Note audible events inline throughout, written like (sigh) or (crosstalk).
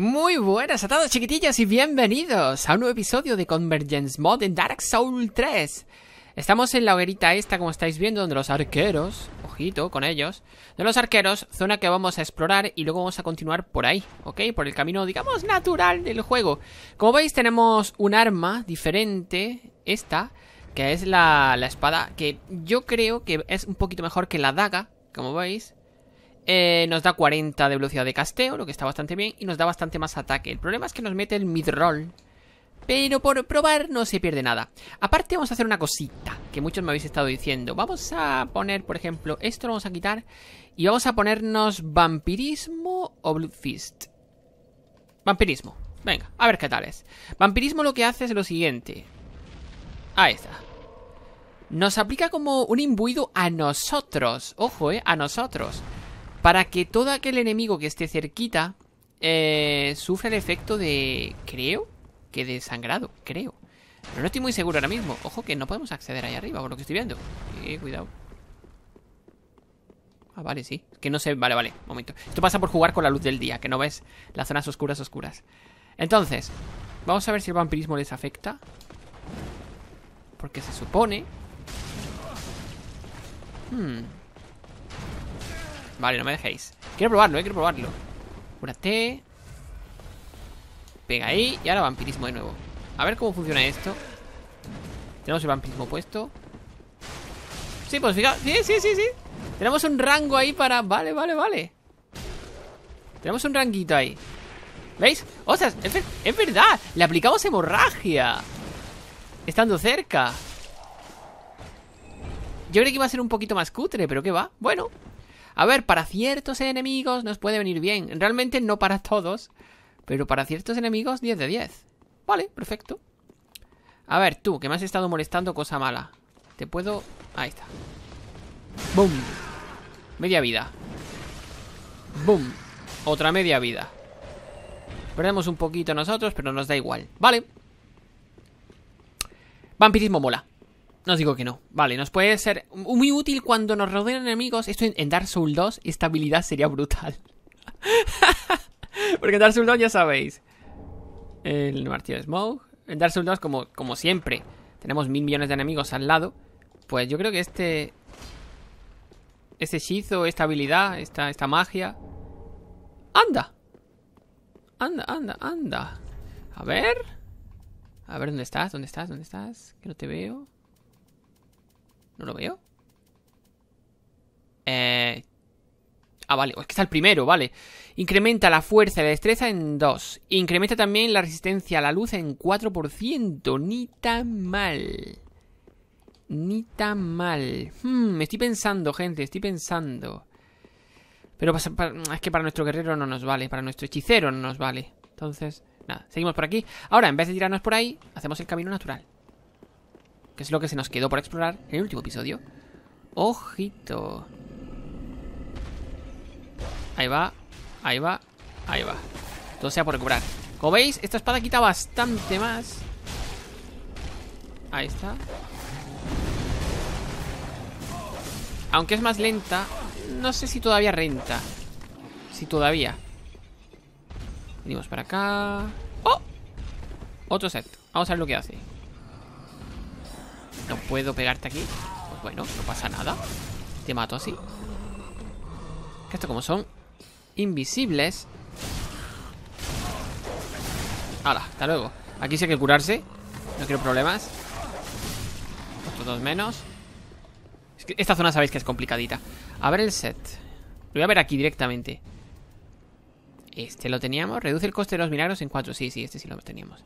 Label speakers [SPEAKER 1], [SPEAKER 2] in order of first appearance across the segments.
[SPEAKER 1] Muy buenas a todos chiquitillos y bienvenidos a un nuevo episodio de Convergence Mod en Dark Souls 3 Estamos en la hoguerita esta como estáis viendo donde los arqueros, ojito con ellos De los arqueros, zona que vamos a explorar y luego vamos a continuar por ahí, ¿ok? Por el camino digamos natural del juego Como veis tenemos un arma diferente, esta que es la, la espada, que yo creo que es un poquito mejor que la daga, como veis eh, nos da 40 de velocidad de casteo, lo que está bastante bien, y nos da bastante más ataque. El problema es que nos mete el midroll... Pero por probar no se pierde nada. Aparte vamos a hacer una cosita que muchos me habéis estado diciendo. Vamos a poner, por ejemplo, esto lo vamos a quitar y vamos a ponernos vampirismo o Blue fist. Vampirismo. Venga, a ver qué tal es. Vampirismo lo que hace es lo siguiente. Ahí está. Nos aplica como un imbuido a nosotros. Ojo, eh, a nosotros para que todo aquel enemigo que esté cerquita eh, sufra el efecto de, creo, que de sangrado, creo. Pero no estoy muy seguro ahora mismo. Ojo que no podemos acceder ahí arriba, por lo que estoy viendo. Eh, cuidado. Ah, vale, sí. Que no sé. Vale, vale. Momento. Esto pasa por jugar con la luz del día, que no ves las zonas oscuras, oscuras. Entonces, vamos a ver si el vampirismo les afecta. Porque se supone... Hmm. Vale, no me dejéis. Quiero probarlo, eh, quiero probarlo. Cúrate. Pega ahí. Y ahora vampirismo de nuevo. A ver cómo funciona esto. Tenemos el vampirismo puesto. Sí, pues fija. Sí, sí, sí, sí. Tenemos un rango ahí para. Vale, vale, vale. Tenemos un ranguito ahí. ¿Veis? O Es, es verdad. Le aplicamos hemorragia. Estando cerca. Yo creo que iba a ser un poquito más cutre, pero ¿qué va? Bueno, a ver, para ciertos enemigos nos puede venir bien. Realmente no para todos, pero para ciertos enemigos 10 de 10. Vale, perfecto. A ver, tú, que me has estado molestando, cosa mala. Te puedo... Ahí está. ¡Boom! Media vida. ¡Boom! Otra media vida. Perdemos un poquito nosotros, pero nos da igual. Vale. Vampirismo mola. Nos digo que no. Vale, nos puede ser muy útil cuando nos rodean enemigos. Esto en Dark Souls 2, esta habilidad sería brutal. (laughs) Porque en Dark Souls 2 ya sabéis. El martillo de Smoke. En Dark Souls 2, como, como siempre, tenemos mil millones de enemigos al lado. Pues yo creo que este... Este hechizo, esta habilidad, esta, esta magia... ¡Anda! Anda, anda, anda. A ver... A ver, ¿dónde estás? ¿Dónde estás? ¿Dónde estás? Que no te veo. ¿No lo veo? Eh... Ah, vale. es que está el primero, vale. Incrementa la fuerza y la destreza en 2. Incrementa también la resistencia a la luz en 4%. Ni tan mal. Ni tan mal. Hmm, me estoy pensando, gente. Estoy pensando. Pero es que para nuestro guerrero no nos vale. Para nuestro hechicero no nos vale. Entonces, nada. Seguimos por aquí. Ahora, en vez de tirarnos por ahí, hacemos el camino natural que es lo que se nos quedó por explorar en el último episodio. Ojito. Ahí va, ahí va, ahí va. Todo sea por recuperar. Como veis, esta espada quita bastante más. Ahí está. Aunque es más lenta, no sé si todavía renta. Si todavía. Venimos para acá. ¡Oh! Otro set. Vamos a ver lo que hace. No puedo pegarte aquí. Pues bueno, no pasa nada. Te mato así. Que esto como son invisibles. Hala, hasta luego. Aquí sí hay que curarse. No quiero problemas. Todos dos menos. esta zona sabéis que es complicadita. A ver el set. Lo voy a ver aquí directamente. Este lo teníamos. Reduce el coste de los milagros en cuatro. Sí, sí, este sí lo teníamos.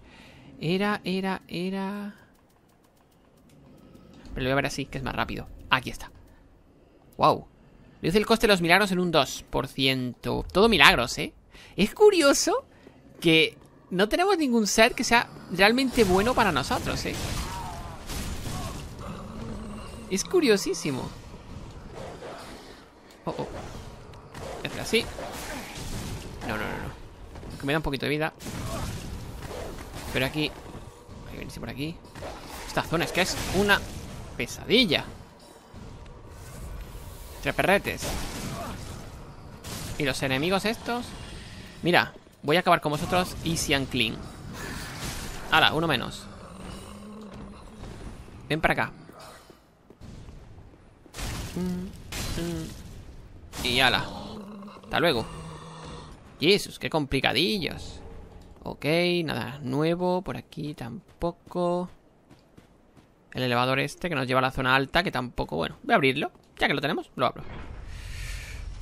[SPEAKER 1] Era, era, era... Pero lo voy a ver así, que es más rápido. Aquí está. Wow. Reduce el coste de los milagros en un 2%. Todo milagros, ¿eh? Es curioso que no tenemos ningún set que sea realmente bueno para nosotros, ¿eh? Es curiosísimo. Oh, oh. así. No, no, no, no. Que me da un poquito de vida. Pero aquí... Hay que venirse por aquí. Esta zona es que es una pesadilla. perretes ¿Y los enemigos estos? Mira, voy a acabar con vosotros easy and clean. Hala, uno menos. Ven para acá. Y ala. Hasta luego. Jesús, qué complicadillos. Ok, nada nuevo. Por aquí tampoco. El elevador este que nos lleva a la zona alta, que tampoco, bueno, voy a abrirlo. Ya que lo tenemos, lo abro.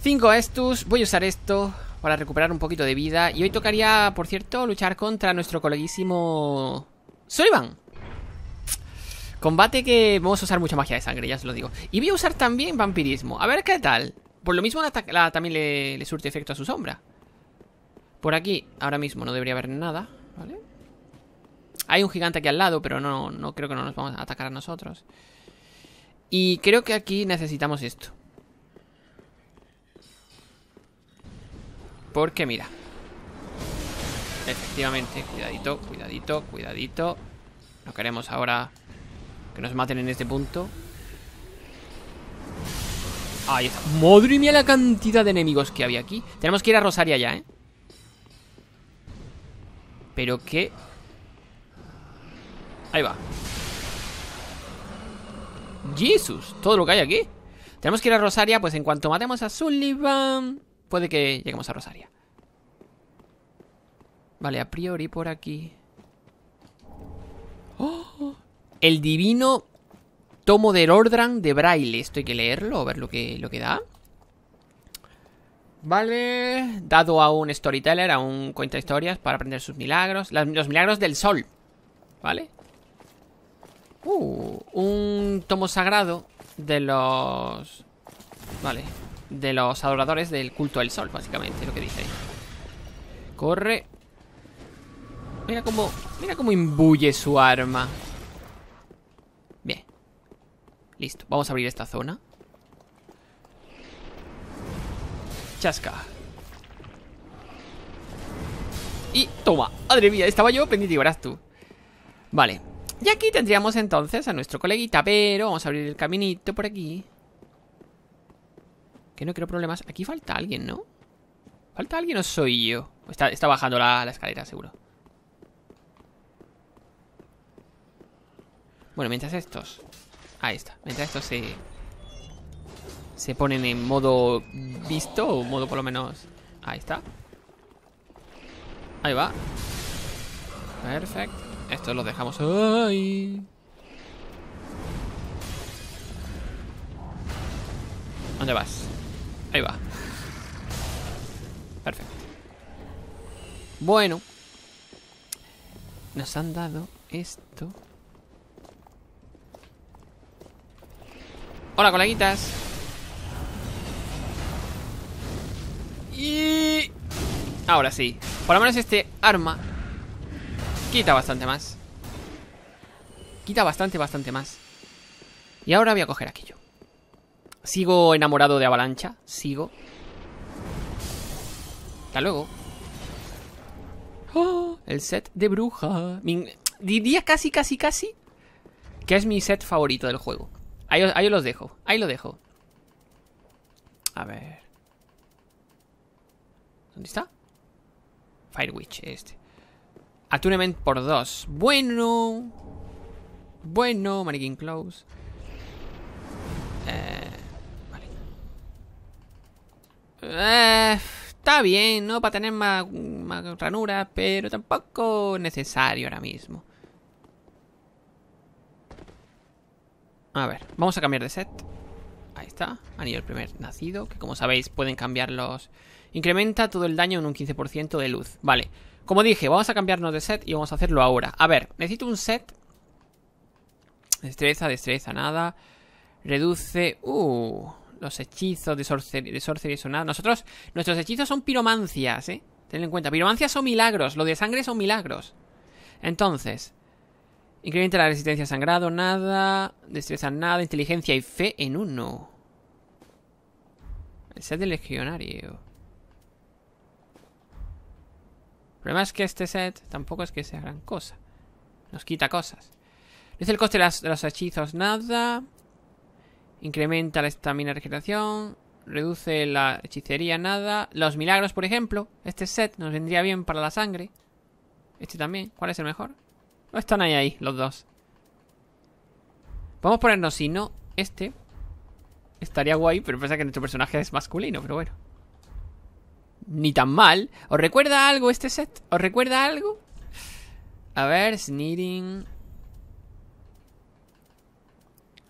[SPEAKER 1] Cinco estus, voy a usar esto para recuperar un poquito de vida. Y hoy tocaría, por cierto, luchar contra nuestro coleguísimo Sullivan. Combate que vamos a usar mucha magia de sangre, ya os lo digo. Y voy a usar también vampirismo. A ver qué tal. Por lo mismo la, también le, le surte efecto a su sombra. Por aquí, ahora mismo no debería haber nada, ¿vale? Hay un gigante aquí al lado, pero no, creo que no nos vamos a atacar a nosotros. Y creo que aquí necesitamos esto. Porque mira. Efectivamente, cuidadito, cuidadito, cuidadito. No queremos ahora que nos maten en este punto. ¡Ay! Madre mía la cantidad de enemigos que había aquí. Tenemos que ir a Rosaria ya, ¿eh? Pero qué Ahí va. ¡Jesús! todo lo que hay aquí. Tenemos que ir a Rosaria, pues en cuanto matemos a Sullivan, puede que lleguemos a Rosaria. Vale, a priori por aquí. ¡Oh! El divino tomo del Ordran de Braille. Esto hay que leerlo, ver lo que, lo da. Vale, dado a un storyteller, a un cuenta historias para aprender sus milagros. los milagros del sol. ¿Vale? Uh, un tomo sagrado de los... Vale. De los adoradores del culto del sol, básicamente, lo que dice. Corre. Mira cómo... Mira cómo imbuye su arma. Bien. Listo. Vamos a abrir esta zona. Chasca. Y toma. Madre mía, estaba yo pendiente y verás tú. Vale. Y aquí tendríamos entonces a nuestro coleguita, pero vamos a abrir el caminito por aquí. Que no quiero problemas. Aquí falta alguien, ¿no? ¿Falta alguien o soy yo? Está, bajando la, la escalera, seguro. Bueno, mientras estos... Ahí está. Mientras estos se... Se ponen en modo visto o modo por lo menos... Ahí está. Ahí va. Perfecto. Esto lo dejamos ahí. ¿Dónde vas? Ahí va. Perfecto. Bueno. Nos han dado esto. Hola, coleguitas. Y... Ahora sí. Por lo menos este arma Quita bastante más Quita bastante, bastante más Y ahora voy a coger aquello Sigo enamorado de Avalancha Sigo Hasta luego ¡Oh! El set de bruja Diría casi, casi, casi Que es mi set favorito del juego Ahí, ahí los dejo, ahí lo dejo A ver ¿Dónde está? Fire Witch, este a por dos Bueno. Bueno, Mannequin Close. Eh, vale. Eh, está bien, ¿no? Para tener más, ranuras, pero tampoco necesario ahora mismo. A ver, vamos a cambiar de set. Ahí está, anillo el primer nacido, que como sabéis pueden cambiarlos Incrementa todo el daño en un 15% de luz. Vale, como dije, vamos a cambiarnos de set y vamos a hacerlo ahora. A ver, necesito un set... Destreza, destreza, nada. Reduce... Uh, los hechizos de sorcería, de son nada. Nosotros, nuestros hechizos son piromancias, ¿eh? Tened en cuenta, piromancias son milagros, lo de sangre son milagros. Entonces, incrementa la resistencia a sangrado, nada, destreza, nada, inteligencia y fe en uno. Set de legionario. El problema es que este set tampoco es que sea gran cosa. Nos quita cosas. Reduce el coste de, los hechizos, nada. Incrementa la estamina de regeneración. Reduce la hechicería, nada. Los milagros, por ejemplo. Este set nos vendría bien para la sangre. Este también. ¿Cuál es el mejor? No están ahí, ahí, los dos. Podemos ponernos, si no, este. Estaría guay, pero pasa que nuestro personaje es masculino, pero bueno. Ni tan mal. ¿Os recuerda algo este set? ¿Os recuerda algo? A ver, Sneering.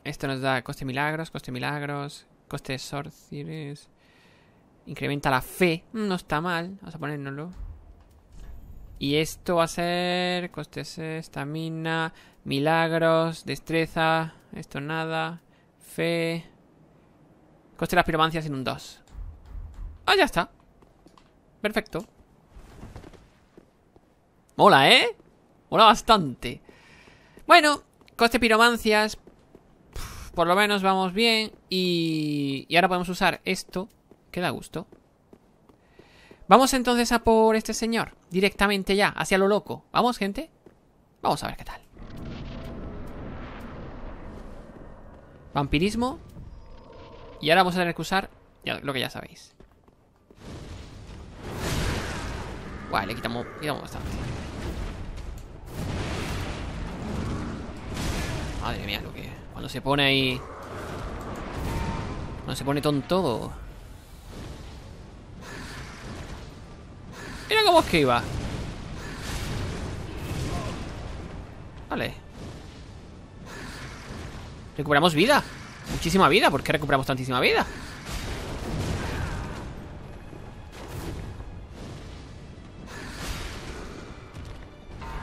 [SPEAKER 1] Esto nos da coste milagros, coste milagros, coste sorceries. Incrementa la fe. Mm, no está mal. Vamos a ponérnoslo. Y esto va a ser Coste de estamina, milagros, destreza, esto nada, fe, Coste las piromancias en un 2. Ah, ya está. Perfecto. Mola, ¿eh? Mola bastante. Bueno, coste piromancias. Por lo menos vamos bien. Y, y ahora podemos usar esto. Que da gusto. Vamos entonces a por este señor. Directamente ya, hacia lo loco. Vamos, gente. Vamos a ver qué tal. Vampirismo. Y ahora vamos a tener lo que ya sabéis. Guau, le quitamos, quitamos bastante. Madre mía, lo que... Cuando se pone ahí... Cuando se pone tonto... Mira cómo iba Vale. Recuperamos vida. Muchísima vida, ¿por qué recuperamos tantísima vida?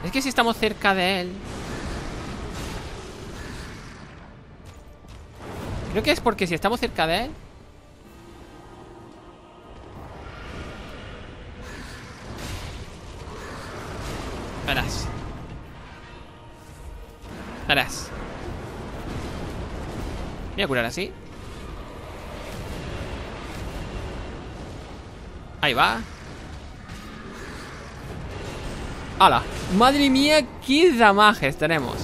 [SPEAKER 1] Es que si estamos cerca de él Creo que es porque si estamos cerca de él Voy a curar así. Ahí va. ¡Hala! ¡Madre mía, qué damajes tenemos!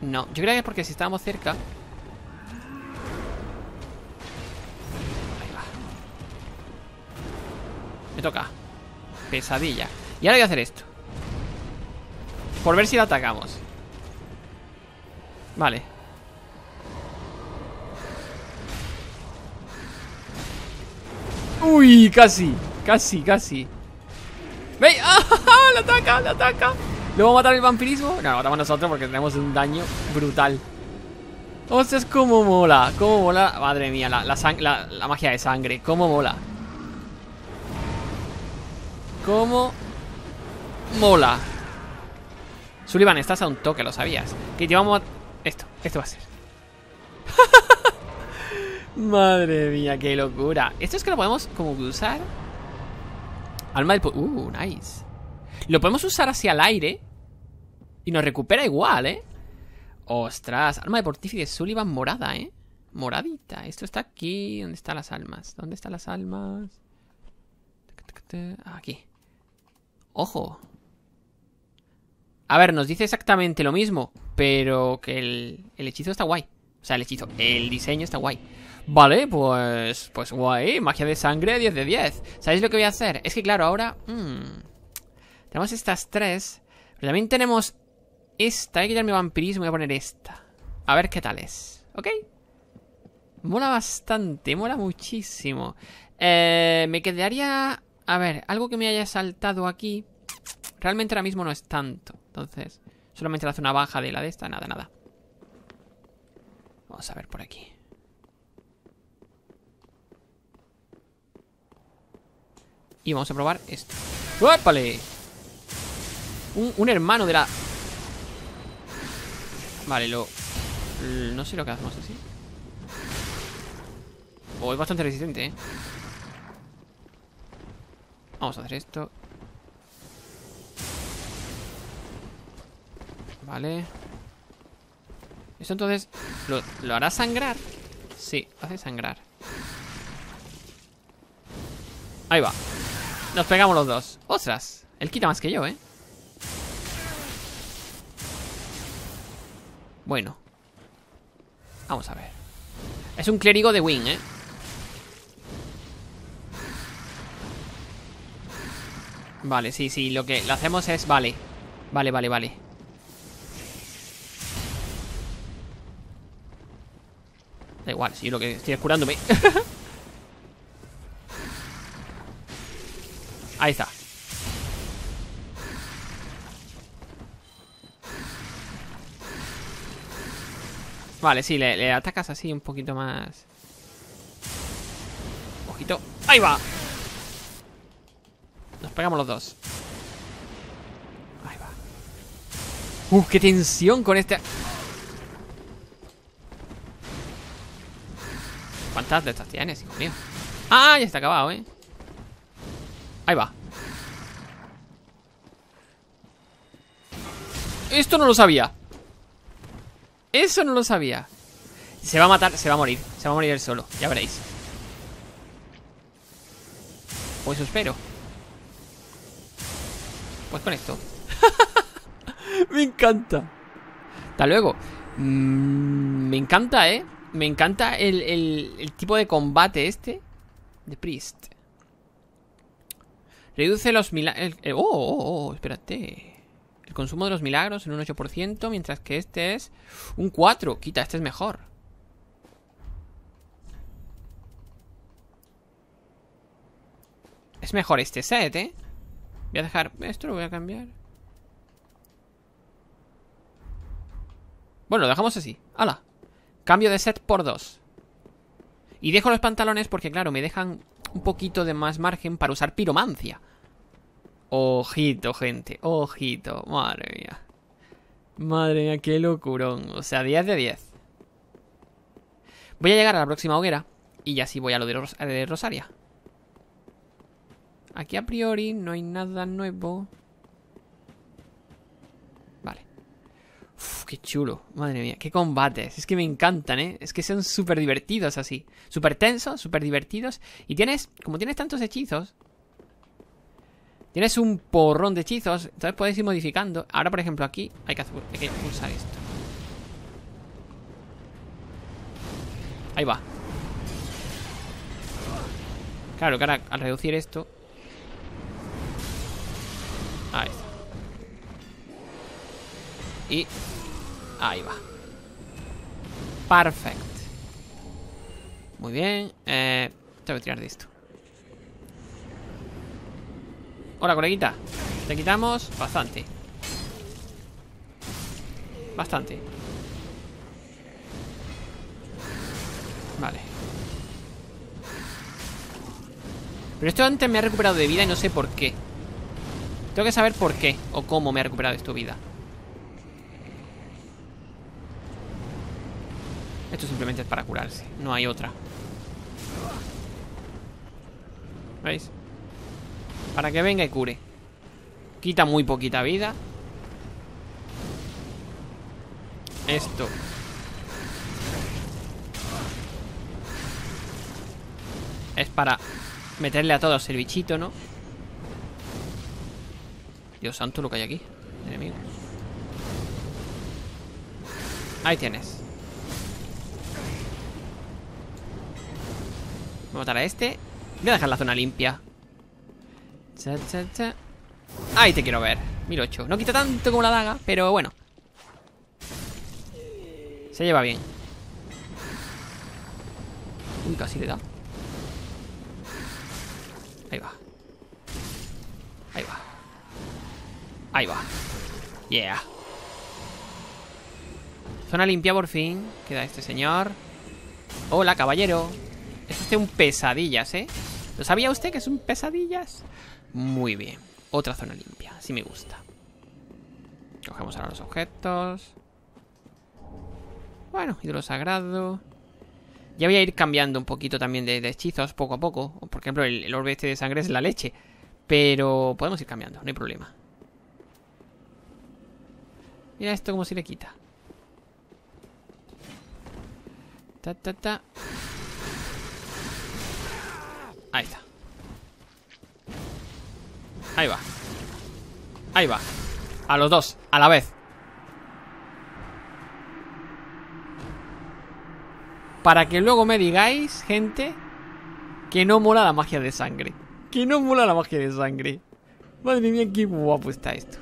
[SPEAKER 1] No, yo creo que es porque si estábamos cerca... Ahí va. Me toca. Pesadilla. Y ahora voy a hacer esto. Por ver si la atacamos. Vale Uy, casi Casi, casi ¡Ve! (laughs) ¡Ah! ¡Lo ataca! ¡Lo ataca! ¿Lo vamos a matar el vampirismo? No, lo matamos nosotros porque tenemos un daño brutal Ostras, cómo mola Cómo mola, madre mía La, la, magia de sangre, cómo mola Cómo mola Sullivan, estás a un toque, lo sabías. Que llevamos, esto va a ser. (laughs) Madre mía, qué locura. Esto es que lo podemos como usar. Alma de... Uh, nice. Lo podemos usar hacia el aire. Y nos recupera igual, ¿eh? Ostras, alma de portífice Sullivan morada, ¿eh? Moradita. Esto está aquí. ¿Dónde están las almas? ¿Dónde están las almas? Aquí. Ojo. A ver, nos dice exactamente lo mismo, pero que el, hechizo está guay. O sea, el hechizo, el diseño está guay. Vale, pues, pues guay. Magia de sangre, 10 de 10. ¿Sabéis lo que voy a hacer? Es que claro, ahora... Hmm, tenemos estas tres. Pero también tenemos esta. Hay que quitar mi vampirismo voy a poner esta. A ver qué tal es. ¿Ok? Mola bastante, mola muchísimo. Eh, me quedaría... A ver, algo que me haya saltado aquí. Realmente ahora mismo no es tanto. Entonces, solamente la zona baja de la de esta, nada, nada. Vamos a ver por aquí. Y vamos a probar esto. ¡Ópale! Un, un, hermano de la... Vale, lo... No sé lo que hacemos así. Oh, es bastante resistente, ¿eh? Vamos a hacer esto Vale. Eso entonces... ¿Lo, hará sangrar? Sí, hace sangrar. Ahí va. Nos pegamos los dos. ¡Ostras! Él quita más que yo, ¿eh? Bueno. Vamos a ver. Es un clérigo de Wing, ¿eh? Vale, sí, sí. Lo que lo hacemos es... Vale. Vale, vale, vale. Da igual, si lo que estoy es curándome. (laughs) Ahí está. Vale, sí, le, atacas así un poquito más. poquito. ¡Ahí va! Nos pegamos los dos. Ahí va. ¡Uh, qué tensión con este... de estas tienes, hijo mío? ¡Ah! Ya está acabado, ¿eh? Ahí va Esto no lo sabía Eso no lo sabía Se va a matar, se va a morir Se va a morir él solo, ya veréis pues eso espero Pues con esto (laughs) Me encanta Hasta luego mm, Me encanta, ¿eh? Me encanta el, tipo de combate este. De Priest. Reduce los milagros... Oh, oh, oh, oh, espérate. El consumo de los milagros en un 8%, mientras que este es un 4. Quita, este es mejor. Es mejor este set, ¿eh? Voy a dejar... Esto lo voy a cambiar. Bueno, lo dejamos así. ¡Hala! Cambio de set por dos. Y dejo los pantalones porque, claro, me dejan un poquito de más margen para usar piromancia. Ojito, gente. Ojito. Madre mía. Madre mía, qué locurón. O sea, 10 de 10. Voy a llegar a la próxima hoguera. Y ya sí voy a lo de, de Rosaria. Aquí a priori no hay nada nuevo. Uf, qué chulo, madre mía, qué combates. Es que me encantan, ¿eh? Es que son súper divertidos así. Súper tensos, súper divertidos. Y tienes, como tienes tantos hechizos, tienes un porrón de hechizos, entonces puedes ir modificando. Ahora, por ejemplo, aquí hay que, hacer, pulsar esto. Ahí va. Claro que ahora al reducir esto... Ahí está. Y Ahí va. Perfect. Muy bien. Eh, te voy a tirar de esto. Hola, coleguita. Te quitamos bastante. Bastante. Vale. Pero esto antes me ha recuperado de vida y no sé por qué. Tengo que saber por qué o cómo me ha recuperado esto vida. Esto simplemente es para curarse, no hay otra. ¿Veis? Para que venga y cure. Quita muy poquita vida. Esto. Es para meterle a todos el bichito, ¿no? Dios santo lo que hay aquí. enemigo Ahí tienes. Voy a matar a este. Voy a dejar la zona limpia. Cha, cha, cha. Ahí te quiero ver. 1008. No quita tanto como la daga, pero bueno. Se lleva bien. Uy, casi le da. Ahí va. Ahí va. Ahí va. Yeah. Zona limpia por fin. Queda este señor. Hola, caballero. Es este un pesadillas, ¿eh? ¿Lo sabía usted que es un pesadillas? Muy bien. Otra zona limpia. Así me gusta. Cogemos ahora los objetos. Bueno, ídolo sagrado. Ya voy a ir cambiando un poquito también de, hechizos poco a poco. Por ejemplo, el, el, orbe este de sangre es la leche. Pero podemos ir cambiando, no hay problema. Mira esto como si le quita. Ta, ta, ta. Ahí está. Ahí va. Ahí va. A los dos, a la vez. Para que luego me digáis, gente, que no mola la magia de sangre. Que no mola la magia de sangre. Madre mía, qué guapo está esto.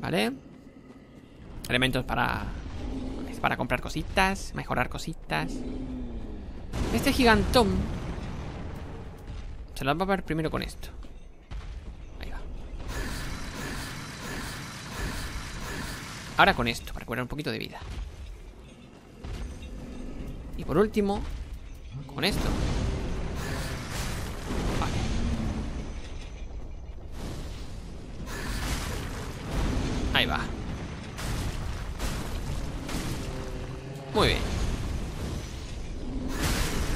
[SPEAKER 1] ¿Vale? Elementos para... Para comprar cositas, mejorar cositas. Este gigantón se las va a ver primero con esto. Ahí va. Ahora con esto, para recuperar un poquito de vida. Y por último, con esto. Vale. Ahí va. Muy bien.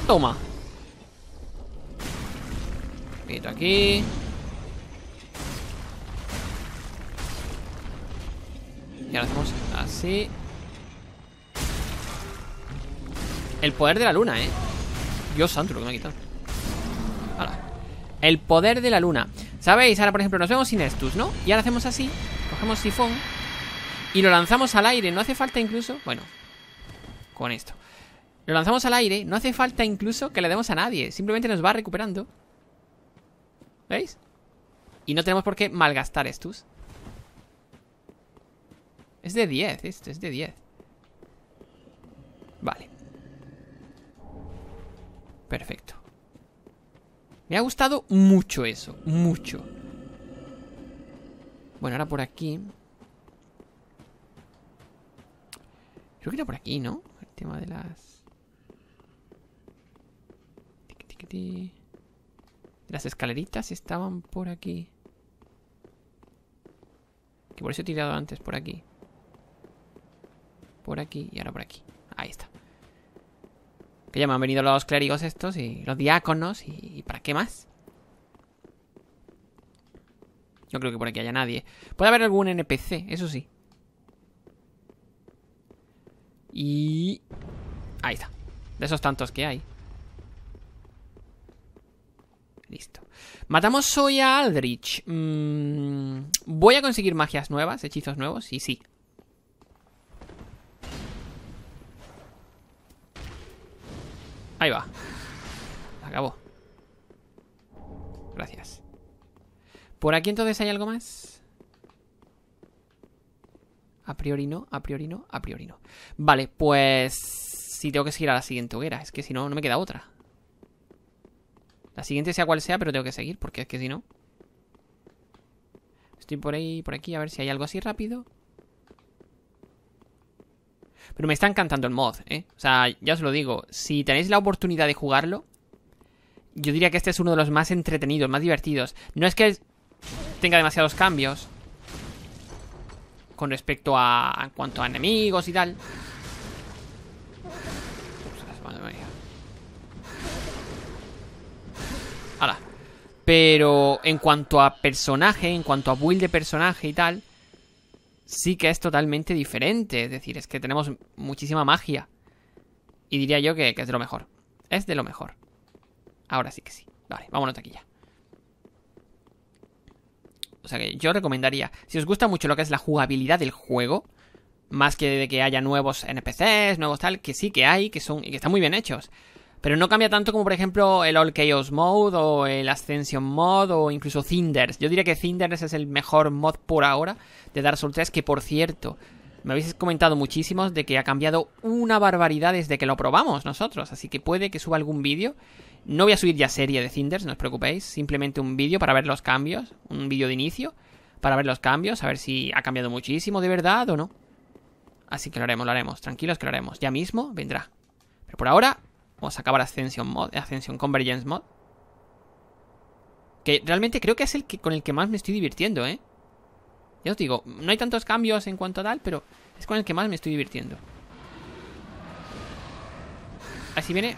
[SPEAKER 1] Toma aquí. Y ahora hacemos así. El poder de la luna, ¿eh? Dios santo, lo que me ha quitado. El poder de la luna. ¿Sabéis? Ahora, por ejemplo, nos vemos sin Estus, ¿no? Y ahora hacemos así. Cogemos sifón. Y lo lanzamos al aire. No hace falta incluso... Bueno. Con esto. Lo lanzamos al aire. No hace falta incluso que le demos a nadie. Simplemente nos va recuperando. ¿Veis? Y no tenemos por qué malgastar estos. Es de 10, esto es de 10. Vale. Perfecto. Me ha gustado mucho eso, mucho. Bueno, ahora por aquí. Creo que era por aquí, ¿no? El tema de las... Las escaleritas estaban por aquí. Que por eso he tirado antes por aquí. Por aquí y ahora por aquí. Ahí está. Que ya me han venido los clérigos estos y los diáconos y, ¿para qué más? Yo creo que por aquí haya nadie. Puede haber algún NPC, eso sí. Y... Ahí está. De esos tantos que hay. Listo. Matamos hoy a Aldrich. Mm, Voy a conseguir magias nuevas, hechizos nuevos, y sí. Ahí va. Acabó. Gracias. ¿Por aquí entonces hay algo más? A priori no, a priori no, a priori no. Vale, pues... Si tengo que seguir a la siguiente hoguera, es que si no, no me queda otra. La siguiente sea cual sea, pero tengo que seguir, porque es que si no... Estoy por ahí, por aquí, a ver si hay algo así rápido. Pero me está encantando el mod, ¿eh? O sea, ya os lo digo, si tenéis la oportunidad de jugarlo, yo diría que este es uno de los más entretenidos, más divertidos. No es que tenga demasiados cambios con respecto a en cuanto a enemigos y tal, Pero en cuanto a personaje, en cuanto a build de personaje y tal, sí que es totalmente diferente. Es decir, es que tenemos muchísima magia. Y diría yo que, es de lo mejor. Es de lo mejor. Ahora sí que sí. Vale, vámonos de aquí ya. O sea que yo recomendaría, si os gusta mucho lo que es la jugabilidad del juego, más que de que haya nuevos NPCs, nuevos tal, que sí que hay, que son y que están muy bien hechos. Pero no cambia tanto como por ejemplo el All Chaos Mode o el Ascension Mode o incluso Thinders. Yo diría que Thinders es el mejor mod por ahora de Dark Souls 3 que por cierto me habéis comentado muchísimos de que ha cambiado una barbaridad desde que lo probamos nosotros, así que puede que suba algún vídeo. No voy a subir ya serie de Thinders, no os preocupéis, simplemente un vídeo para ver los cambios, un vídeo de inicio, para ver los cambios, a ver si ha cambiado muchísimo de verdad o no. Así que lo haremos, lo haremos, tranquilos que lo haremos, ya mismo vendrá. Pero por ahora, Vamos a acabar Ascension Mod, Ascension Convergence Mod. Que realmente creo que es el que, con el que más me estoy divirtiendo, ¿eh? Ya os digo, no hay tantos cambios en cuanto a tal, pero es con el que más me estoy divirtiendo. Así viene.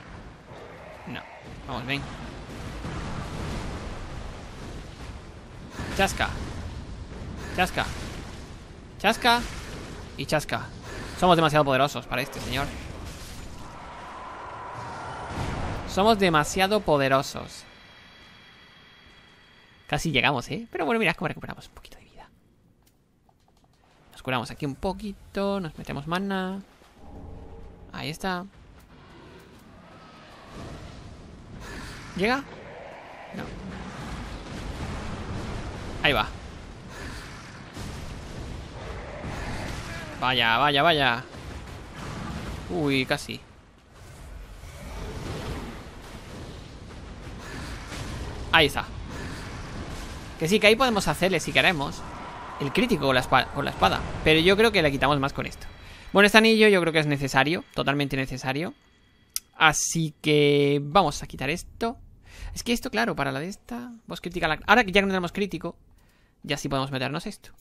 [SPEAKER 1] No. Vamos, ven. Chasca. Chasca. Chasca. Y chasca. Somos demasiado poderosos para este señor. Somos demasiado poderosos. Casi llegamos, ¿eh? Pero bueno, mira cómo recuperamos un poquito de vida. Nos curamos aquí un poquito. Nos metemos mana. Ahí está. ¿Llega? No. Ahí va. Vaya, vaya, vaya. Uy, casi. Ahí está. Que sí, que ahí podemos hacerle, si queremos, el crítico con la, espada, la espada. Pero yo creo que la quitamos más con esto. Bueno, este anillo yo creo que es necesario, totalmente necesario. Así que vamos a quitar esto. Es que esto, claro, para la de esta... Vos critica Ahora que ya no tenemos crítico, ya sí podemos meternos esto.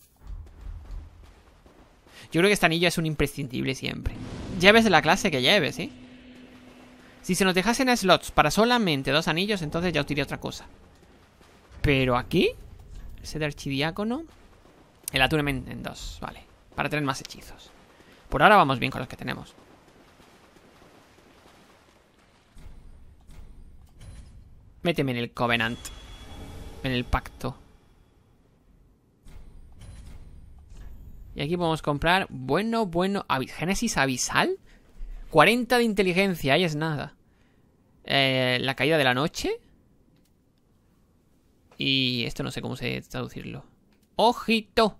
[SPEAKER 1] Yo creo que este anillo es un imprescindible siempre. Lleves de la clase que lleves, ¿eh? Si se nos dejasen slots para solamente dos anillos, entonces ya os diría otra cosa. Pero aquí, ese de archidiácono. El atún en dos, vale. Para tener más hechizos. Por ahora vamos bien con los que tenemos. Méteme en el Covenant. En el pacto. Y aquí podemos comprar. Bueno, bueno. Génesis abisal. 40 de inteligencia, ahí es nada. Eh, la caída de la noche. Y esto no sé cómo se traducirlo. Ojito.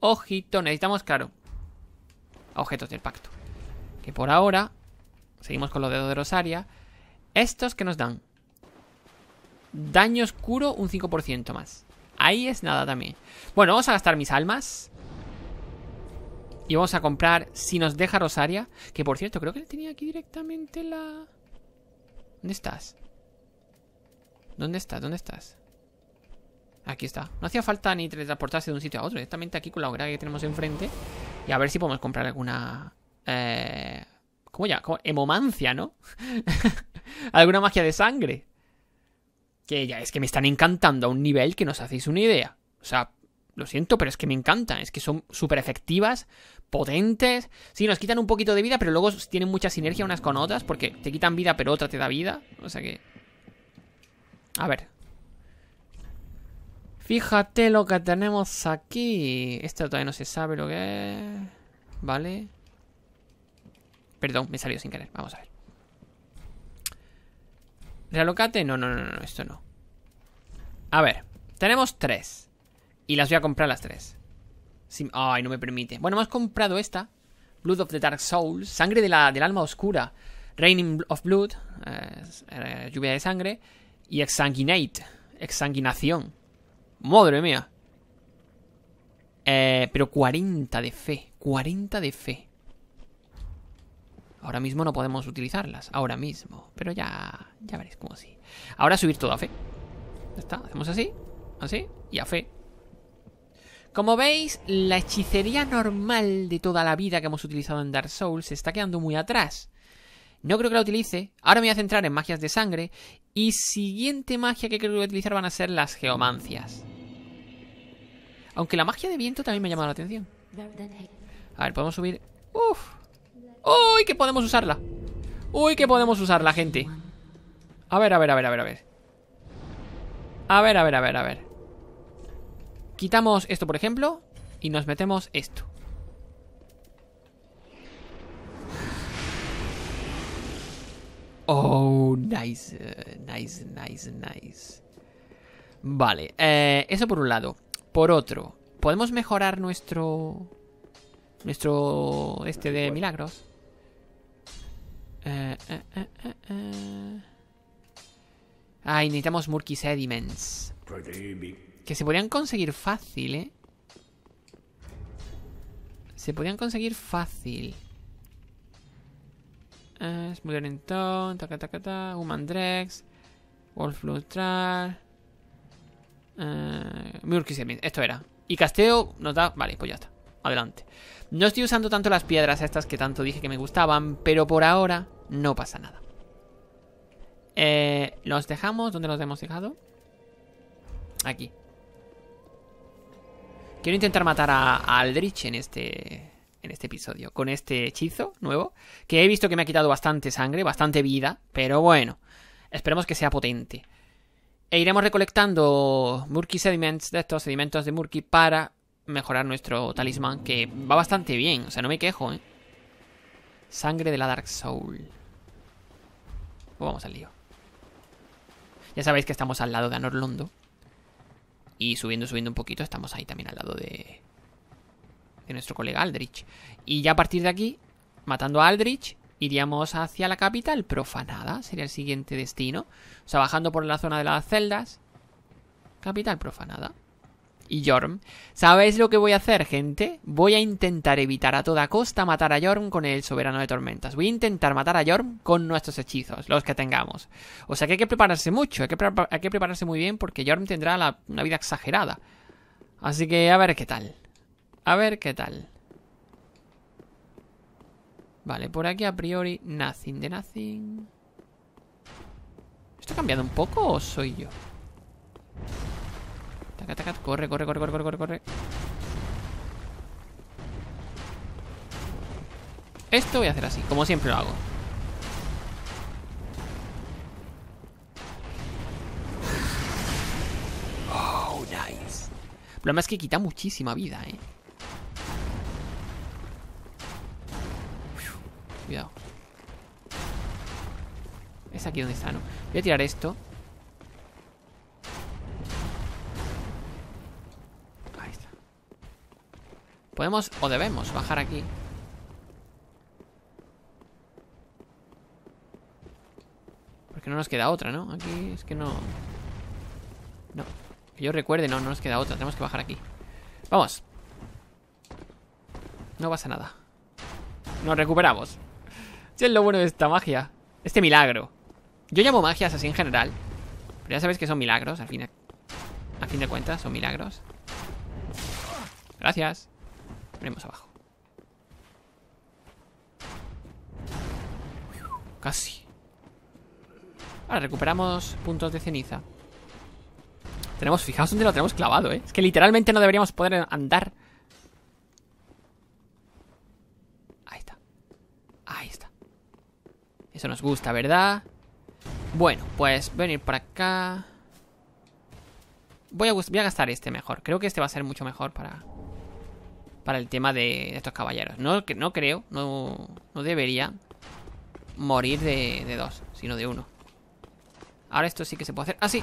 [SPEAKER 1] Ojito. Necesitamos, claro. Objetos del pacto. Que por ahora. Seguimos con los dedos de Rosaria. Estos que nos dan. Daño oscuro un 5% más. Ahí es nada también. Bueno, vamos a gastar mis almas. Y vamos a comprar, si nos deja Rosaria, que por cierto, creo que le tenía aquí directamente la... ¿Dónde estás? ¿Dónde estás? ¿Dónde estás? Aquí está. No hacía falta ni transportarse de un sitio a otro. Directamente aquí con la hoguera que tenemos enfrente. Y a ver si podemos comprar alguna... Eh... ¿Cómo ya? ¿Cómo? Hemomancia, ¿no? (laughs) alguna magia de sangre. Que ya es que me están encantando a un nivel que no os hacéis una idea. O sea, lo siento, pero es que me encantan. Es que son súper efectivas potentes. Sí, nos quitan un poquito de vida, pero luego tienen mucha sinergia unas con otras, porque te quitan vida, pero otra te da vida. O sea que... A ver. Fíjate lo que tenemos aquí. Esto todavía no se sabe lo que es. Vale. Perdón, me salió sin querer. Vamos a ver. ¿Realocate? No, no, no, no, esto no. A ver, tenemos tres. Y las voy a comprar las tres. Ay, no me permite. Bueno, hemos comprado esta. Blood of the Dark Souls. Sangre de la, del alma oscura. Raining of Blood. Eh, eh, lluvia de sangre. Y Exsanguinate. Exsanguinación. Madre mía. Eh, pero 40 de fe. 40 de fe. Ahora mismo no podemos utilizarlas. Ahora mismo. Pero ya. Ya veréis cómo sí. Ahora subir todo a fe. Ya está. Hacemos así. Así. Y a fe. Como veis, la hechicería normal de toda la vida que hemos utilizado en Dark Souls se está quedando muy atrás. No creo que la utilice. Ahora me voy a centrar en magias de sangre. Y siguiente magia que creo que voy a utilizar van a ser las geomancias. Aunque la magia de viento también me ha llamado la atención. A ver, podemos subir... ¡Uf! ¡Uy, que podemos usarla! ¡Uy, que podemos usarla, gente! A ver, a ver, a ver, a ver, a ver. A ver, a ver, a ver, a ver. Quitamos esto, por ejemplo, y nos metemos esto. Oh, nice, nice, nice, nice. Vale, eh, eso por un lado. Por otro, ¿podemos mejorar nuestro... Nuestro... Este de milagros? Eh, eh, eh, Ay, necesitamos Murky Sediments. Que se podían conseguir fácil, ¿eh? Se podían conseguir fácil. Eh, muy muy taca Human Drex, Wolf Lutral, uh, eh, esto era. Y casteo, da, vale, pues ya está, adelante. No estoy usando tanto las piedras estas que tanto dije que me gustaban, pero por ahora no pasa nada. Eh, los dejamos, ¿dónde los hemos dejado? Aquí. Quiero intentar matar a, Aldrich en este, en este episodio con este hechizo nuevo, que he visto que me ha quitado bastante sangre, bastante vida, pero bueno, esperemos que sea potente. E iremos recolectando Murky Sediments, de estos sedimentos de Murky, para mejorar nuestro talismán, que va bastante bien, o sea, no me quejo, ¿eh? Sangre de la Dark Soul. Pues vamos al lío. Ya sabéis que estamos al lado de Londo. Y subiendo, subiendo un poquito, estamos ahí también al lado de, de nuestro colega Aldrich. Y ya a partir de aquí, matando a Aldrich, iríamos hacia la capital profanada. Sería el siguiente destino. O sea, bajando por la zona de las celdas. Capital profanada y Jorm. ¿Sabéis lo que voy a hacer, gente? Voy a intentar evitar a toda costa matar a Jorm con el Soberano de Tormentas. Voy a intentar matar a Jorm con nuestros hechizos, los que tengamos. O sea que hay que prepararse mucho, hay que, prepararse muy bien porque Jorm tendrá una vida exagerada. Así que a ver qué tal. A ver qué tal. Vale, por aquí a priori nothing de nothing. ¿Esto ha cambiado un poco o soy yo? Taca, corre, corre, corre, corre, corre, corre, Esto voy a hacer así, como siempre lo hago. Oh, nice. El problema es que quita muchísima vida, eh. Cuidado. Es aquí donde está, ¿no? Voy a tirar esto. Podemos o debemos bajar aquí Porque no nos queda otra, ¿no? Aquí es que no... No Que yo recuerde, no, no nos queda otra Tenemos que bajar aquí Vamos No pasa nada Nos recuperamos Eso es lo bueno de esta magia Este milagro Yo llamo magias así en general Pero ya sabéis que son milagros Al fin, a... al fin de cuentas son milagros Gracias Venimos abajo. Casi. Ahora recuperamos puntos de ceniza. Tenemos, fijaos dónde lo tenemos clavado, ¿eh? Es que literalmente no deberíamos poder andar. Ahí está. Ahí está. Eso nos gusta, ¿verdad? Bueno, pues venir para acá. Voy a, voy a gastar este mejor. Creo que este va a ser mucho mejor para para el tema de estos caballeros. No, no creo, no, debería morir de, dos, sino de uno. Ahora esto sí que se puede hacer. ¡Así! ¡Ah,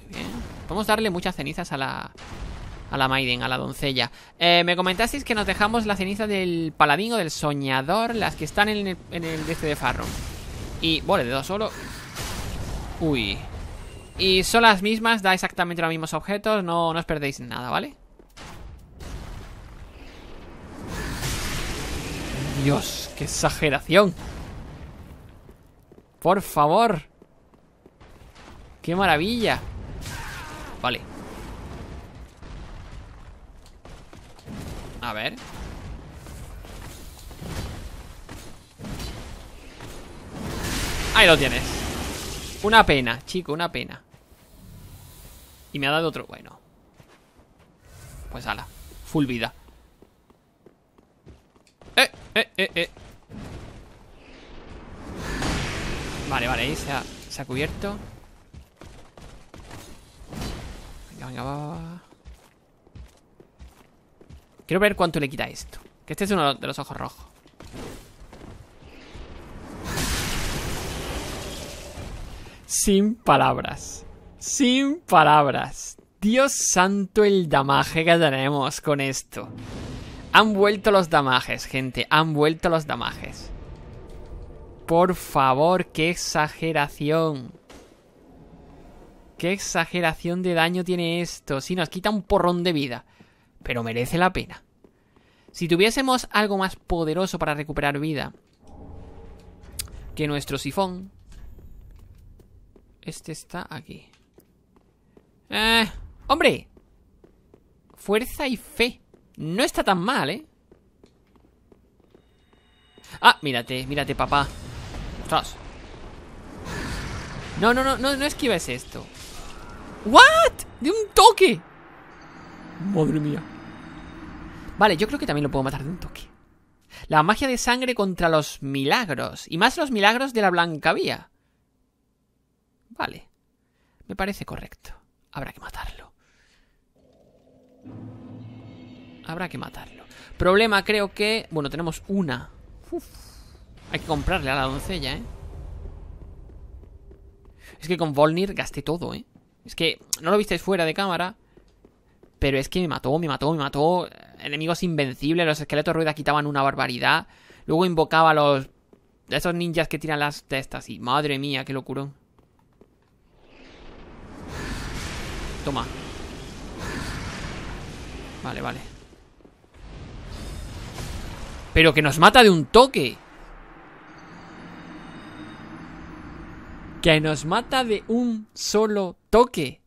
[SPEAKER 1] sí. bien. Podemos darle muchas cenizas a la... A la Maiden, a la doncella. Eh, me comentasteis que nos dejamos las cenizas del paladín o del soñador, las que están en el, de este de Farron. Y, bueno, de dos solo. Uy, y son las mismas, da exactamente los mismos objetos, no, no os perdéis nada, ¿vale? Dios, qué exageración. Por favor. Qué maravilla. Vale. A ver. Ahí lo tienes. Una pena, chico, una pena. Y me ha dado otro... Bueno. Pues ala. Full vida. Eh, eh, eh, eh. Vale, vale, ahí se ha, cubierto. Venga, venga, va, Quiero ver cuánto le quita esto. Que este es uno de los ojos rojos. Sin palabras. Sin palabras. Dios santo el damaje que tenemos con esto. Han vuelto los damajes, gente. Han vuelto los damajes. Por favor, qué exageración. Qué exageración de daño tiene esto. Si sí, nos quita un porrón de vida. Pero merece la pena. Si tuviésemos algo más poderoso para recuperar vida que nuestro sifón. Este está aquí. Eh, hombre. Fuerza y fe. No está tan mal, ¿eh? Ah, mírate, mírate, papá. No, no, no, no, no esquives esto. ¿What? De un toque. Madre mía. Vale, yo creo que también lo puedo matar de un toque. La magia de sangre contra los milagros. Y más los milagros de la Blanca Vía. Vale. Me parece correcto. Habrá que matarlo. Habrá que matarlo. Problema creo que... Bueno, tenemos una. Hay que comprarle a la doncella, ¿eh? Es que con Volnir gasté todo, ¿eh? Es que no lo visteis fuera de cámara. Pero es que me mató, me mató, me mató. Enemigos invencibles. Los esqueletos rueda quitaban una barbaridad. Luego invocaba a los... De esos ninjas que tiran las testas. Y madre mía, qué locurón. Toma. Vale, vale. Pero que nos mata de un toque. Que nos mata de un solo toque.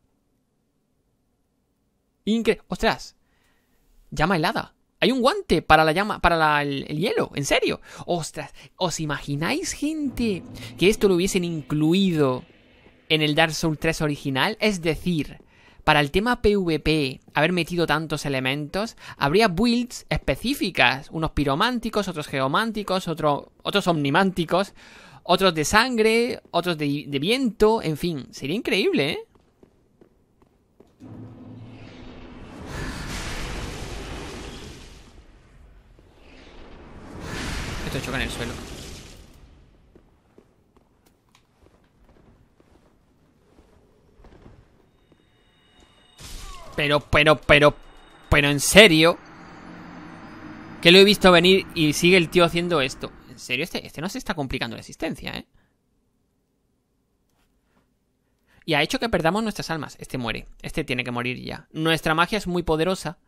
[SPEAKER 1] Incre... Ostras. Llama helada. Hay un guante para la llama, para el, hielo, en serio. Ostras, ¿os imagináis, gente, que esto lo hubiesen incluido en el Dark Souls 3 original? Es decir, para el tema PvP, haber metido tantos elementos, habría builds específicas, unos pirománticos, otros geománticos, otros omnimánticos, otros de sangre, otros de, de viento, en fin, sería increíble, ¿eh? Esto choca en el suelo. Pero, pero, pero, pero en serio. Que lo he visto venir y sigue el tío haciendo esto. En serio, este, este no se está complicando la existencia, ¿eh? Y ha hecho que perdamos nuestras almas. Este muere. Este tiene que morir ya. Nuestra magia es muy poderosa.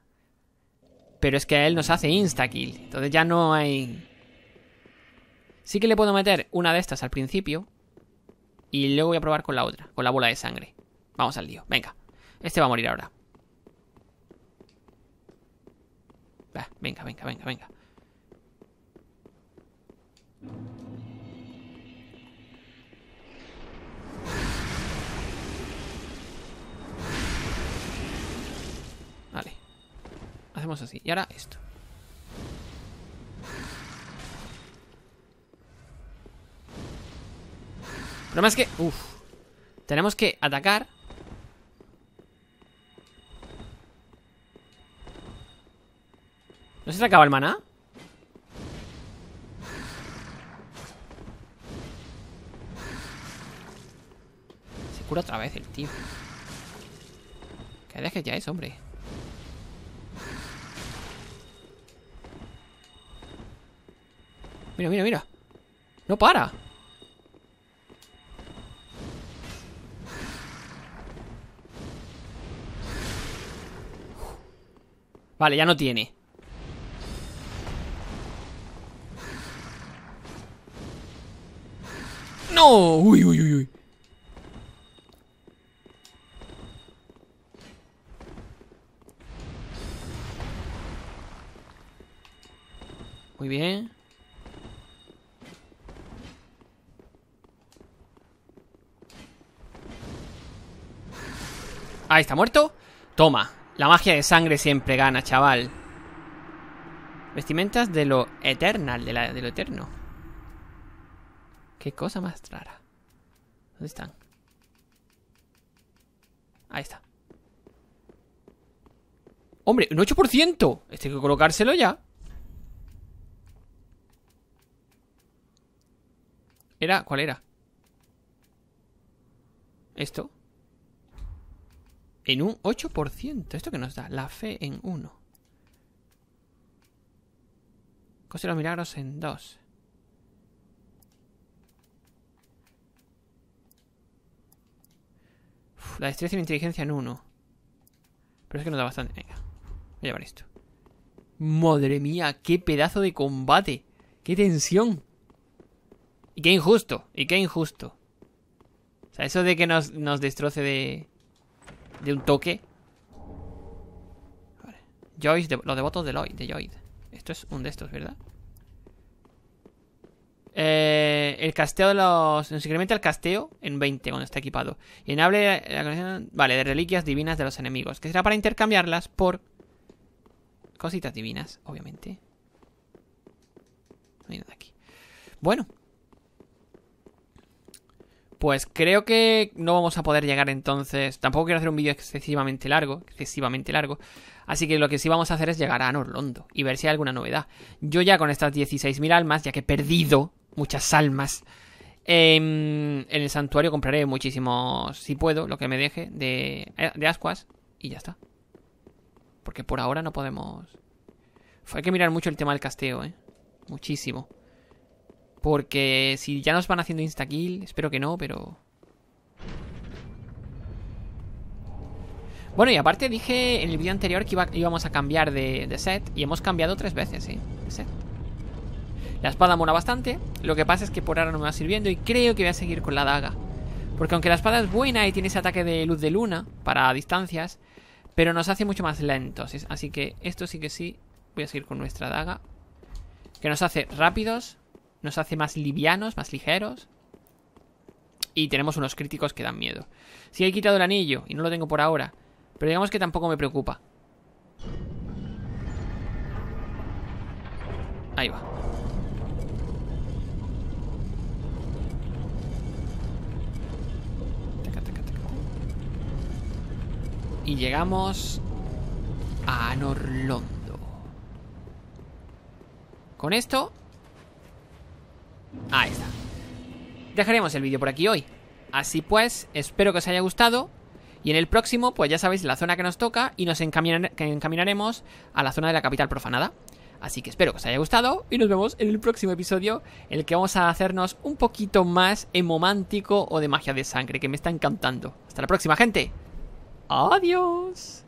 [SPEAKER 1] Pero es que a él nos hace insta-kill. Entonces ya no hay... Sí que le puedo meter una de estas al principio. Y luego voy a probar con la otra. Con la bola de sangre. Vamos al lío. Venga. Este va a morir ahora. venga, venga, venga, venga. Vale. Hacemos así. Y ahora esto. El más que... Uf. Tenemos que atacar ¿No se te acaba el maná? Se cura otra vez el tío Que dejes ya es, hombre Mira, mira, mira No para Vale, ya no tiene Uy, uy, uy, Muy bien. Ahí está muerto. Toma. La magia de sangre siempre gana, chaval. Vestimentas de lo eternal, de, la, de lo eterno. Qué cosa más rara. ¿Dónde están? Ahí está. Hombre, un 8%. Este hay que colocárselo ya. Era, ¿cuál era? Esto. En un 8%. ¿Esto que nos da? La fe en 1. Cosa los milagros en 2. La destreza y la inteligencia en uno. Pero es que nos da bastante. Venga, voy a llevar esto. Madre mía, qué pedazo de combate. Qué tensión. Y qué injusto. Y qué injusto. O sea, eso de que nos, destroce de... De un toque. Vale. Joyce, de, los devotos de Lloyd. De Lloyd. Esto es un de estos, ¿verdad? Eh, el casteo de los. Nos incrementa el casteo en 20 cuando está equipado. Y en hable eh, la Vale, de reliquias divinas de los enemigos. Que será para intercambiarlas por. Cositas divinas, obviamente. aquí. Bueno. Pues creo que no vamos a poder llegar entonces. Tampoco quiero hacer un vídeo excesivamente largo. Excesivamente largo. Así que lo que sí vamos a hacer es llegar a Norlondo y ver si hay alguna novedad. Yo ya con estas 16.000 almas, ya que he perdido muchas almas. Em, en el santuario compraré muchísimos, si puedo, lo que me deje de, eh, de ascuas y ya está. Porque por ahora no podemos... Hay que mirar mucho el tema del casteo, ¿eh? Muchísimo. Porque si ya nos van haciendo insta-kill, espero que no, pero... Bueno, y aparte dije en el vídeo anterior que íbamos a cambiar de, set y hemos cambiado tres veces, ¿sí? Eh, de set. La espada mola bastante, lo que pasa es que por ahora no me va sirviendo y creo que voy a seguir con la daga. Porque aunque la espada es buena y tiene ese ataque de luz de luna para distancias, pero nos hace mucho más lentos. Así que esto sí que sí, voy a seguir con nuestra daga. Que nos hace rápidos, nos hace más livianos, más ligeros. Y tenemos unos críticos que dan miedo. Si sí, he quitado el anillo y no lo tengo por ahora, pero digamos que tampoco me preocupa. Ahí va. Y llegamos a Norlondo. Con esto... Ahí está. Dejaremos el vídeo por aquí hoy. Así pues, espero que os haya gustado. Y en el próximo, pues ya sabéis la zona que nos toca y nos encaminaremos a la zona de la capital profanada. Así que espero que os haya gustado y nos vemos en el próximo episodio en el que vamos a hacernos un poquito más emomántico o de magia de sangre, que me está encantando. Hasta la próxima, gente. Adiós.